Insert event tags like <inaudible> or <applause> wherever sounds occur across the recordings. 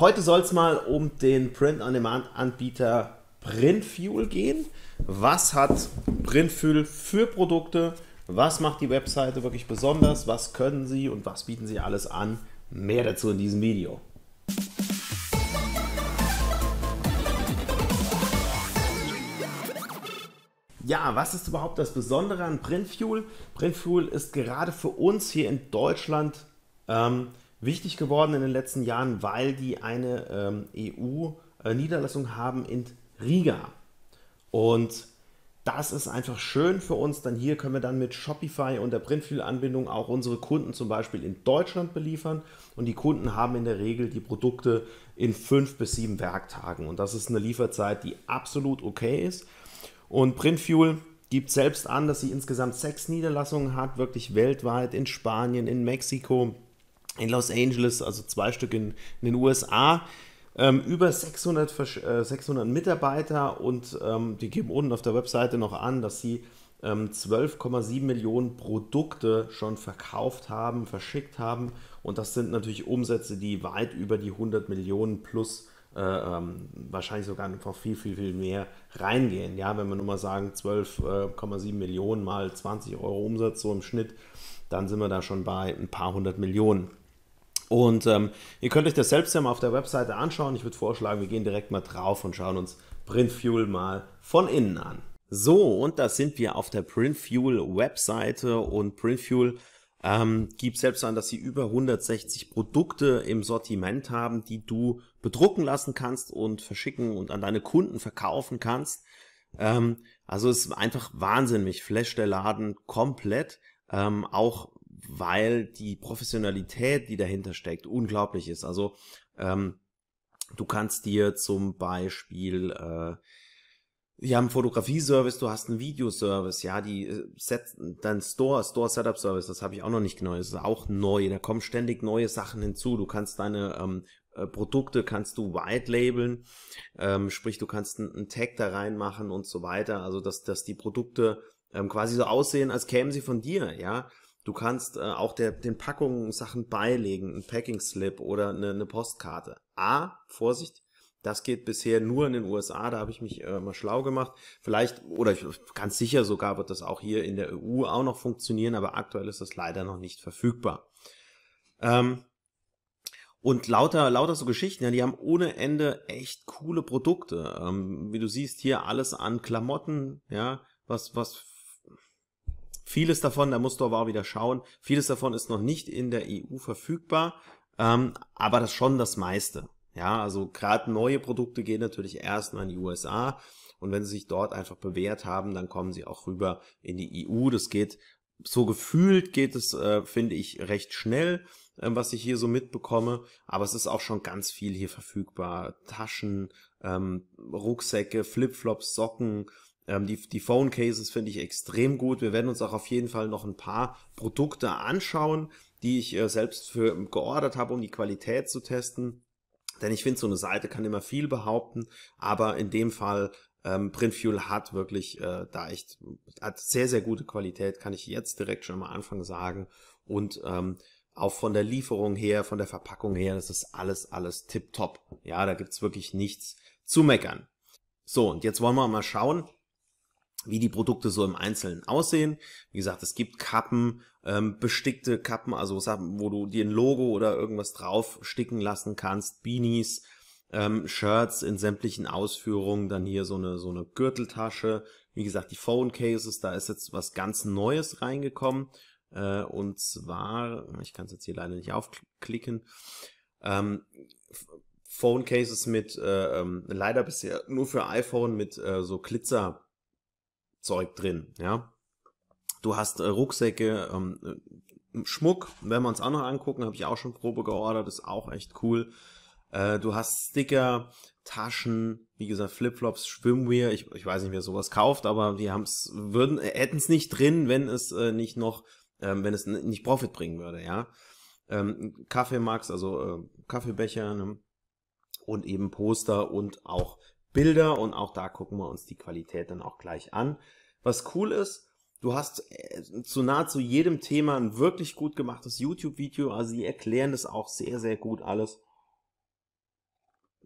Heute soll es mal um den Print-on-Demand-Anbieter Printfuel gehen. Was hat Printfuel für Produkte? Was macht die Webseite wirklich besonders? Was können sie und was bieten sie alles an? Mehr dazu in diesem Video. Ja, was ist überhaupt das Besondere an Printfuel? Printfuel ist gerade für uns hier in Deutschland ähm, wichtig geworden in den letzten Jahren, weil die eine ähm, EU-Niederlassung haben in Riga. Und das ist einfach schön für uns, denn hier können wir dann mit Shopify und der printfuel anbindung auch unsere Kunden zum Beispiel in Deutschland beliefern. Und die Kunden haben in der Regel die Produkte in fünf bis sieben Werktagen. Und das ist eine Lieferzeit, die absolut okay ist. Und Printfuel gibt selbst an, dass sie insgesamt sechs Niederlassungen hat, wirklich weltweit in Spanien, in Mexiko, in Los Angeles, also zwei Stück in, in den USA. Ähm, über 600, 600 äh, Mitarbeiter und ähm, die geben unten auf der Webseite noch an, dass sie ähm, 12,7 Millionen Produkte schon verkauft haben, verschickt haben und das sind natürlich Umsätze, die weit über die 100 Millionen plus äh, ähm, wahrscheinlich sogar noch viel, viel, viel mehr reingehen. Ja, wenn wir nur mal sagen 12,7 äh, Millionen mal 20 Euro Umsatz so im Schnitt, dann sind wir da schon bei ein paar hundert Millionen. Und ähm, ihr könnt euch das selbst ja mal auf der Webseite anschauen. Ich würde vorschlagen, wir gehen direkt mal drauf und schauen uns PrintFuel mal von innen an. So, und da sind wir auf der PrintFuel Webseite und PrintFuel ähm, gibt selbst an, dass sie über 160 Produkte im Sortiment haben, die du bedrucken lassen kannst und verschicken und an deine Kunden verkaufen kannst. Ähm, also es ist einfach wahnsinnig, flash der Laden komplett. Ähm, auch weil die Professionalität, die dahinter steckt, unglaublich ist. Also ähm, du kannst dir zum Beispiel äh, wir haben einen Fotografie-Service, du hast einen Videoservice, ja, die äh, Set, dein Store, Store Setup Service, das habe ich auch noch nicht genau, das ist auch neu, da kommen ständig neue Sachen hinzu, du kannst deine ähm, äh, Produkte kannst du white labeln, ähm, sprich du kannst einen Tag da reinmachen und so weiter, also dass, dass die Produkte ähm, quasi so aussehen, als kämen sie von dir, ja, Du kannst äh, auch der, den Packungen Sachen beilegen, ein Packing-Slip oder eine, eine Postkarte. A, Vorsicht, das geht bisher nur in den USA, da habe ich mich äh, mal schlau gemacht. Vielleicht, oder ich, ganz sicher sogar wird das auch hier in der EU auch noch funktionieren, aber aktuell ist das leider noch nicht verfügbar. Ähm, und lauter, lauter so Geschichten, ja, die haben ohne Ende echt coole Produkte. Ähm, wie du siehst, hier alles an Klamotten, ja, was, was Vieles davon, da musst du aber auch wieder schauen, vieles davon ist noch nicht in der EU verfügbar, ähm, aber das schon das meiste. Ja, also gerade neue Produkte gehen natürlich erst mal in die USA und wenn sie sich dort einfach bewährt haben, dann kommen sie auch rüber in die EU. Das geht so gefühlt geht es, äh, finde ich, recht schnell, äh, was ich hier so mitbekomme. Aber es ist auch schon ganz viel hier verfügbar. Taschen, ähm, Rucksäcke, Flipflops, Socken, ähm, die, die Phone Cases finde ich extrem gut. Wir werden uns auch auf jeden Fall noch ein paar Produkte anschauen, die ich äh, selbst für ähm, geordert habe, um die Qualität zu testen. Denn ich finde, so eine Seite kann immer viel behaupten, aber in dem Fall ähm, Printfuel hat wirklich äh, da echt hat sehr, sehr gute Qualität, kann ich jetzt direkt schon mal anfangen sagen. Und ähm, auch von der Lieferung her, von der Verpackung her, das ist alles, alles tipptopp. Ja, da gibt's wirklich nichts zu meckern. So, und jetzt wollen wir mal schauen, wie die Produkte so im Einzelnen aussehen. Wie gesagt, es gibt Kappen, ähm, bestickte Kappen, also wo du dir ein Logo oder irgendwas drauf sticken lassen kannst, Beanies, ähm, Shirts in sämtlichen Ausführungen, dann hier so eine, so eine Gürteltasche. Wie gesagt, die Phone Cases, da ist jetzt was ganz Neues reingekommen. Äh, und zwar, ich kann es jetzt hier leider nicht aufklicken, ähm, Phone Cases mit, äh, ähm, leider bisher nur für iPhone mit äh, so Glitzer Zeug drin, ja. Du hast äh, Rucksäcke, ähm, äh, Schmuck, wenn wir uns auch noch angucken, habe ich auch schon Probe geordert, ist auch echt cool. Äh, du hast Sticker, Taschen, wie gesagt, Flipflops, Schwimmwear. Ich, ich weiß nicht, wer sowas kauft, aber die haben's, würden, äh, hätten es nicht drin, wenn es äh, nicht noch, ähm, wenn es nicht Profit bringen würde, ja. Ähm, Kaffeemarks, also äh, Kaffeebecher, ne? und eben Poster und auch Bilder und auch da gucken wir uns die Qualität dann auch gleich an. Was cool ist, du hast äh, zu nahezu jedem Thema ein wirklich gut gemachtes YouTube-Video, also die erklären das auch sehr, sehr gut alles.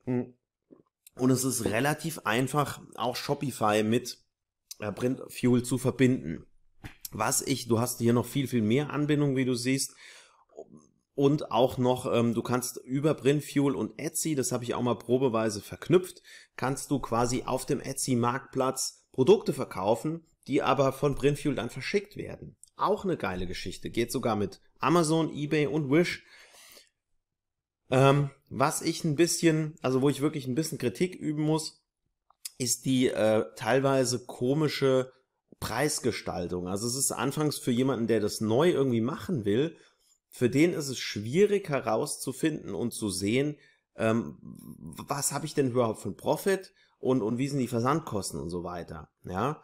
Hm. Und es ist relativ einfach, auch Shopify mit äh, Print Fuel zu verbinden. Was ich, du hast hier noch viel, viel mehr Anbindung, wie du siehst und auch noch, ähm, du kannst über Brinfuel und Etsy, das habe ich auch mal probeweise verknüpft, kannst du quasi auf dem Etsy-Marktplatz Produkte verkaufen, die aber von Brinfuel dann verschickt werden. Auch eine geile Geschichte. Geht sogar mit Amazon, eBay und Wish. Ähm, was ich ein bisschen, also wo ich wirklich ein bisschen Kritik üben muss, ist die äh, teilweise komische Preisgestaltung. Also es ist anfangs für jemanden, der das neu irgendwie machen will, für den ist es schwierig herauszufinden und zu sehen, ähm, was habe ich denn überhaupt für einen Profit und, und wie sind die Versandkosten und so weiter. Ja,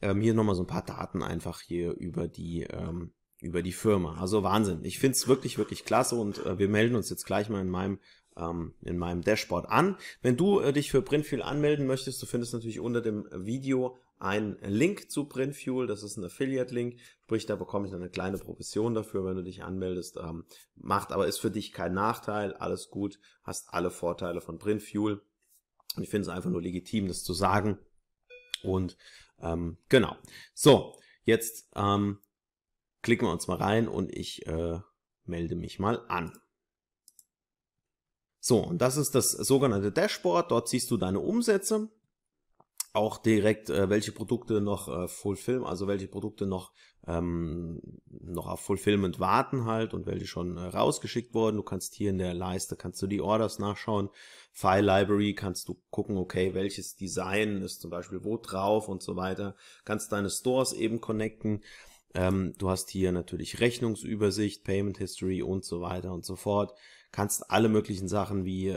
ähm, hier nochmal so ein paar Daten einfach hier über die ähm, über die Firma. Also Wahnsinn. Ich finde es wirklich, wirklich klasse und äh, wir melden uns jetzt gleich mal in meinem ähm, in meinem Dashboard an. Wenn du äh, dich für Printfeel anmelden möchtest, du findest natürlich unter dem Video einen Link zu Printfuel. Das ist ein Affiliate-Link. Sprich, da bekomme ich eine kleine Provision dafür, wenn du dich anmeldest. Ähm, macht aber ist für dich kein Nachteil. Alles gut. Hast alle Vorteile von Printfuel. Und ich finde es einfach nur legitim, das zu sagen. Und ähm, genau. So, jetzt ähm, klicken wir uns mal rein und ich äh, melde mich mal an. So, und das ist das sogenannte Dashboard. Dort siehst du deine Umsätze auch direkt, äh, welche Produkte noch äh, Fulfill, also welche Produkte noch, ähm, noch auf Fulfillment warten halt und welche schon äh, rausgeschickt wurden. Du kannst hier in der Leiste, kannst du die Orders nachschauen. File Library kannst du gucken, okay, welches Design ist zum Beispiel wo drauf und so weiter. Kannst deine Stores eben connecten. Ähm, du hast hier natürlich Rechnungsübersicht, Payment History und so weiter und so fort kannst alle möglichen Sachen wie äh,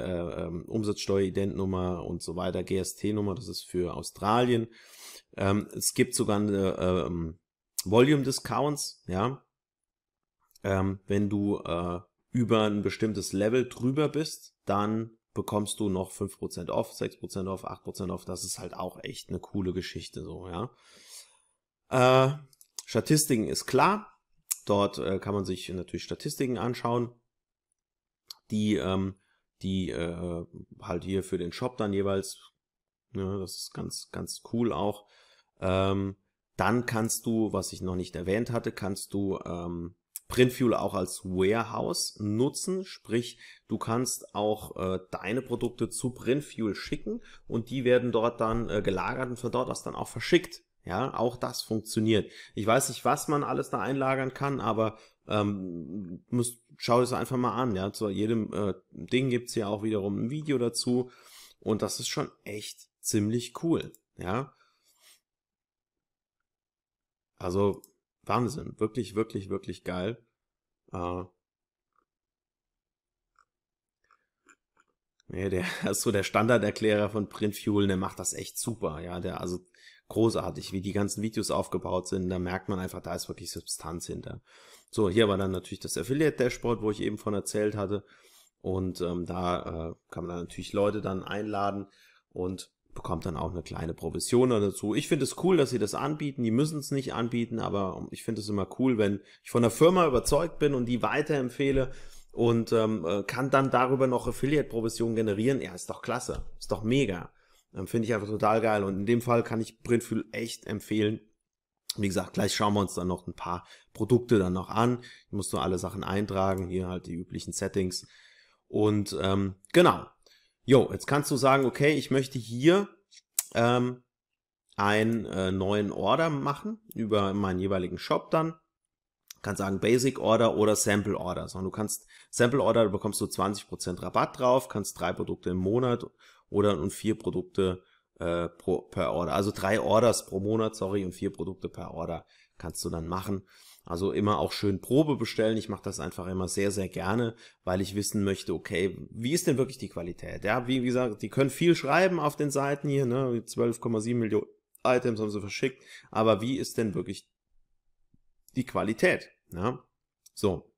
ähm, Umsatzsteueridentnummer und so weiter, GST-Nummer, das ist für Australien. Ähm, es gibt sogar eine, ähm, Volume Discounts, ja. Ähm, wenn du äh, über ein bestimmtes Level drüber bist, dann bekommst du noch 5% off, 6% off, 8% off. Das ist halt auch echt eine coole Geschichte, so, ja. Äh, Statistiken ist klar. Dort äh, kann man sich natürlich Statistiken anschauen die, ähm, die äh, halt hier für den Shop dann jeweils, ja, ne, das ist ganz, ganz cool auch. Ähm, dann kannst du, was ich noch nicht erwähnt hatte, kannst du ähm, Printfuel auch als Warehouse nutzen, sprich du kannst auch äh, deine Produkte zu Printfuel schicken und die werden dort dann äh, gelagert und von dort aus dann auch verschickt. Ja, auch das funktioniert. Ich weiß nicht, was man alles da einlagern kann, aber ähm, muss, schau es einfach mal an, ja. Zu jedem äh, Ding gibt's ja auch wiederum ein Video dazu. Und das ist schon echt ziemlich cool, ja. Also, Wahnsinn. Wirklich, wirklich, wirklich geil. Äh, Nee, der, <laughs> so der Standarderklärer von Printfuel, der macht das echt super, ja, der, also, großartig, wie die ganzen Videos aufgebaut sind. Da merkt man einfach, da ist wirklich Substanz hinter. So, hier war dann natürlich das Affiliate-Dashboard, wo ich eben von erzählt hatte. Und ähm, da äh, kann man dann natürlich Leute dann einladen und bekommt dann auch eine kleine Provision dazu. Ich finde es cool, dass sie das anbieten. Die müssen es nicht anbieten, aber ich finde es immer cool, wenn ich von der Firma überzeugt bin und die weiterempfehle und ähm, äh, kann dann darüber noch Affiliate-Provision generieren. Ja, ist doch klasse. Ist doch mega. Ähm, Finde ich einfach total geil. Und in dem Fall kann ich Printful echt empfehlen. Wie gesagt, gleich schauen wir uns dann noch ein paar Produkte dann noch an. Ich muss nur alle Sachen eintragen, hier halt die üblichen Settings. Und ähm, genau. Jo, jetzt kannst du sagen, okay, ich möchte hier ähm, einen äh, neuen Order machen über meinen jeweiligen Shop dann. Kann sagen Basic Order oder Sample Order. Sondern du kannst Sample Order, da bekommst du 20% Rabatt drauf, kannst drei Produkte im Monat oder und vier Produkte äh, pro, per Order. Also drei Orders pro Monat, sorry, und vier Produkte per Order kannst du dann machen. Also immer auch schön Probe bestellen. Ich mache das einfach immer sehr, sehr gerne, weil ich wissen möchte, okay, wie ist denn wirklich die Qualität? Ja, wie, wie gesagt, die können viel schreiben auf den Seiten hier, ne? 12,7 Millionen Items haben sie verschickt, aber wie ist denn wirklich die Qualität? Ja? So,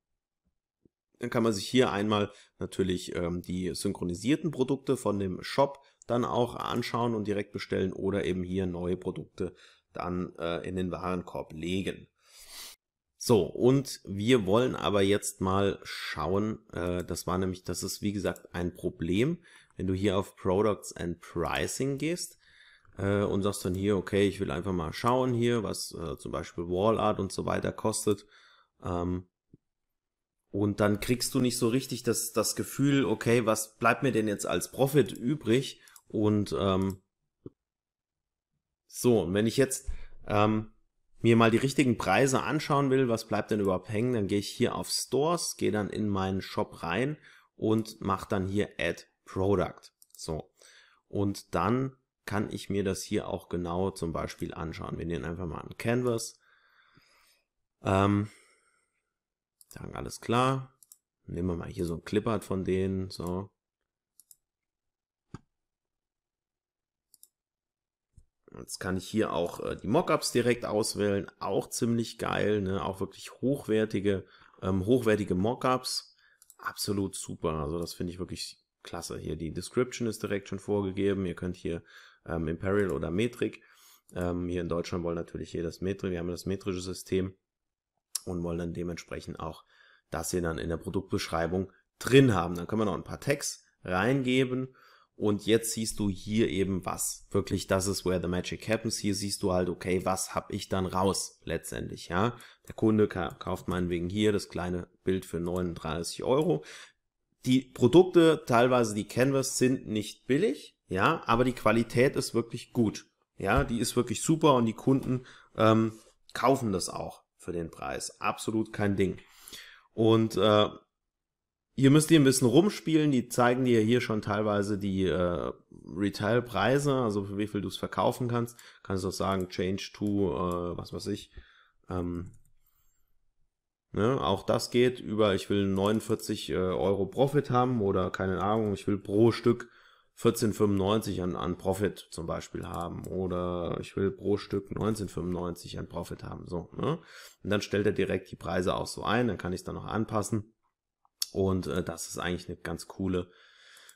dann kann man sich hier einmal natürlich ähm, die synchronisierten Produkte von dem Shop dann auch anschauen und direkt bestellen oder eben hier neue Produkte dann äh, in den Warenkorb legen. So, und wir wollen aber jetzt mal schauen, äh, das war nämlich, das ist wie gesagt ein Problem, wenn du hier auf Products and Pricing gehst äh, und sagst dann hier, okay, ich will einfach mal schauen hier, was äh, zum Beispiel Wall Art und so weiter kostet. Ähm, und dann kriegst du nicht so richtig das, das Gefühl, okay, was bleibt mir denn jetzt als Profit übrig? Und ähm, so, und wenn ich jetzt ähm, mir mal die richtigen Preise anschauen will, was bleibt denn überhaupt hängen, dann gehe ich hier auf Stores, gehe dann in meinen Shop rein und mache dann hier Add Product. So, und dann kann ich mir das hier auch genau zum Beispiel anschauen. Wir nehmen einfach mal einen Canvas. Ähm, Sagen alles klar. Nehmen wir mal hier so ein Clippert von denen. So. Jetzt kann ich hier auch äh, die Mockups direkt auswählen. Auch ziemlich geil. Ne? Auch wirklich hochwertige, ähm, hochwertige Mockups. Absolut super. Also das finde ich wirklich klasse. Hier die Description ist direkt schon vorgegeben. Ihr könnt hier ähm, Imperial oder Metric. Ähm, hier in Deutschland wollen natürlich hier das Metrik. Wir haben das metrische System und wollen dann dementsprechend auch das hier dann in der Produktbeschreibung drin haben. Dann können wir noch ein paar Tags reingeben und jetzt siehst du hier eben was. Wirklich, das ist where the magic happens. Hier siehst du halt, okay, was habe ich dann raus letztendlich, ja. Der Kunde kauft meinetwegen hier das kleine Bild für 39 Euro. Die Produkte, teilweise die Canvas, sind nicht billig, ja, aber die Qualität ist wirklich gut. Ja, die ist wirklich super und die Kunden ähm, kaufen das auch für den Preis. Absolut kein Ding. Und äh, ihr müsst ihr ein bisschen rumspielen. Die zeigen dir hier schon teilweise die äh, Retail-Preise, also für wie viel du es verkaufen kannst. Kannst du auch sagen, change to, äh, was weiß ich. Ähm, ne? Auch das geht über, ich will 49 äh, Euro Profit haben oder keine Ahnung, ich will pro Stück 14,95 an, an Profit zum Beispiel haben oder ich will pro Stück 19,95 an Profit haben. So, ne? Und dann stellt er direkt die Preise auch so ein, dann kann ich es dann noch anpassen. Und äh, das ist eigentlich eine ganz coole,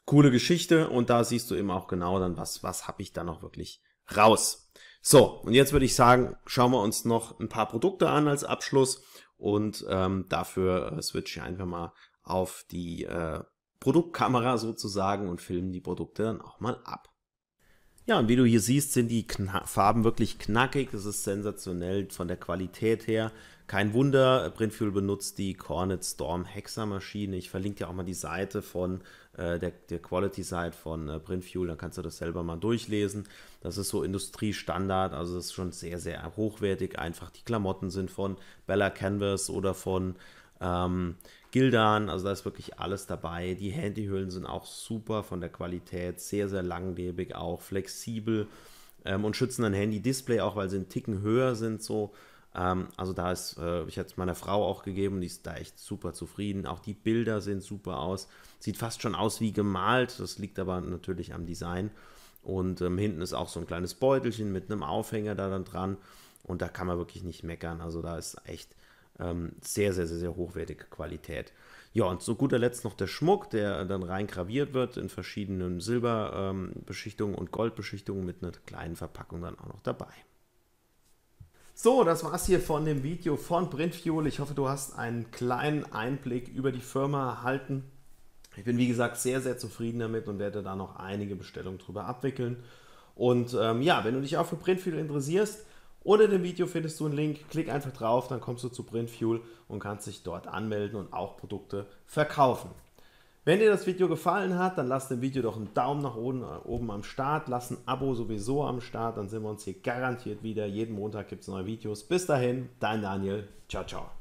coole Geschichte. Und da siehst du eben auch genau dann, was, was habe ich da noch wirklich raus. So, und jetzt würde ich sagen, schauen wir uns noch ein paar Produkte an als Abschluss. Und ähm, dafür äh, switche ich einfach mal auf die äh, Produktkamera sozusagen und filmen die Produkte dann auch mal ab. Ja, und wie du hier siehst, sind die Kna Farben wirklich knackig. Das ist sensationell von der Qualität her. Kein Wunder, äh, Printfuel benutzt die Cornet Storm Hexer Maschine. Ich verlinke dir auch mal die Seite von äh, der, der Quality Site von äh, Printfuel, dann kannst du das selber mal durchlesen. Das ist so Industriestandard, also das ist schon sehr, sehr hochwertig. Einfach die Klamotten sind von Bella Canvas oder von ähm, Gildan, also da ist wirklich alles dabei. Die Handyhüllen sind auch super von der Qualität, sehr, sehr langlebig auch, flexibel ähm, und schützen ein Handy-Display auch, weil sie einen Ticken höher sind so. Ähm, also da ist, äh, ich hatte es meiner Frau auch gegeben, die ist da echt super zufrieden. Auch die Bilder sehen super aus. Sieht fast schon aus wie gemalt, das liegt aber natürlich am Design. Und ähm, hinten ist auch so ein kleines Beutelchen mit einem Aufhänger da dann dran. Und da kann man wirklich nicht meckern. Also da ist echt ähm, sehr, sehr, sehr, sehr hochwertige Qualität. Ja, und zu guter Letzt noch der Schmuck, der dann rein graviert wird in verschiedenen Silberbeschichtungen ähm, und Goldbeschichtungen mit einer kleinen Verpackung dann auch noch dabei. So, das war's hier von dem Video von Printfuel. Ich hoffe, du hast einen kleinen Einblick über die Firma erhalten. Ich bin wie gesagt sehr, sehr zufrieden damit und werde da noch einige Bestellungen drüber abwickeln. Und ähm, ja, wenn du dich auch für Printfuel interessierst, unter dem Video findest du einen Link, klick einfach drauf, dann kommst du zu Printfuel und kannst dich dort anmelden und auch Produkte verkaufen. Wenn dir das Video gefallen hat, dann lass dem Video doch einen Daumen nach oben, äh, oben am Start, lass ein Abo sowieso am Start, dann sehen wir uns hier garantiert wieder. Jeden Montag gibt es neue Videos. Bis dahin, dein Daniel. Ciao, ciao.